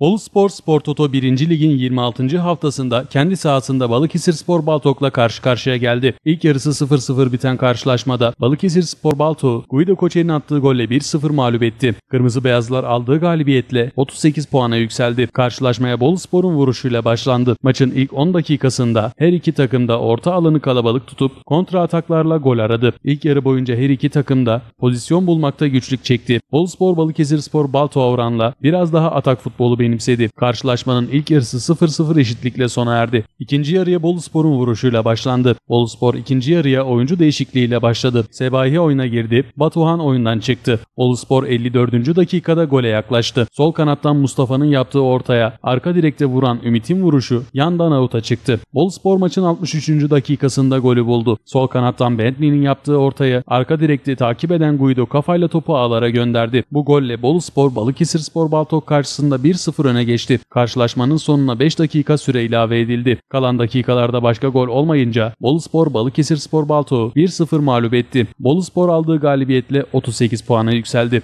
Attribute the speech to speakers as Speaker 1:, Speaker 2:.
Speaker 1: Bolu Spor Spor Toto 1. Lig'in 26. haftasında kendi sahasında Balıkesir Spor Baltok'la karşı karşıya geldi. İlk yarısı 0-0 biten karşılaşmada Balıkesir Spor Baltok'u Guido Koçer'in attığı golle 1-0 mağlup etti. Kırmızı Beyazlar aldığı galibiyetle 38 puana yükseldi. Karşılaşmaya Bolu Spor'un vuruşuyla başlandı. Maçın ilk 10 dakikasında her iki takım da orta alanı kalabalık tutup kontra ataklarla gol aradı. İlk yarı boyunca her iki takım da pozisyon bulmakta güçlük çekti. Bolu Spor Balıkesir Spor Baltok oranla biraz daha atak futbolu benimsedi benimsedi. Karşılaşmanın ilk yarısı 0-0 eşitlikle sona erdi. İkinci yarıya Boluspor'un vuruşuyla başlandı. Boluspor ikinci yarıya oyuncu değişikliğiyle başladı. Sebahi oyuna girdi. Batuhan oyundan çıktı. Boluspor 54. dakikada gole yaklaştı. Sol kanattan Mustafa'nın yaptığı ortaya, arka direkte vuran Ümit'in vuruşu yandan avuta çıktı. Boluspor maçın 63. dakikasında golü buldu. Sol kanattan Bentley'nin yaptığı ortaya, arka direkte takip eden Guido kafayla topu ağlara gönderdi. Bu golle Boluspor Balıkesirspor Balıkesir Baltok karşısında 1-0 1-0 öne geçti. Karşılaşmanın sonuna 5 dakika süre ilave edildi. Kalan dakikalarda başka gol olmayınca Boluspor Balıkesir Spor Balto'yu 1-0 mağlup etti. Boluspor aldığı galibiyetle 38 puana yükseldi.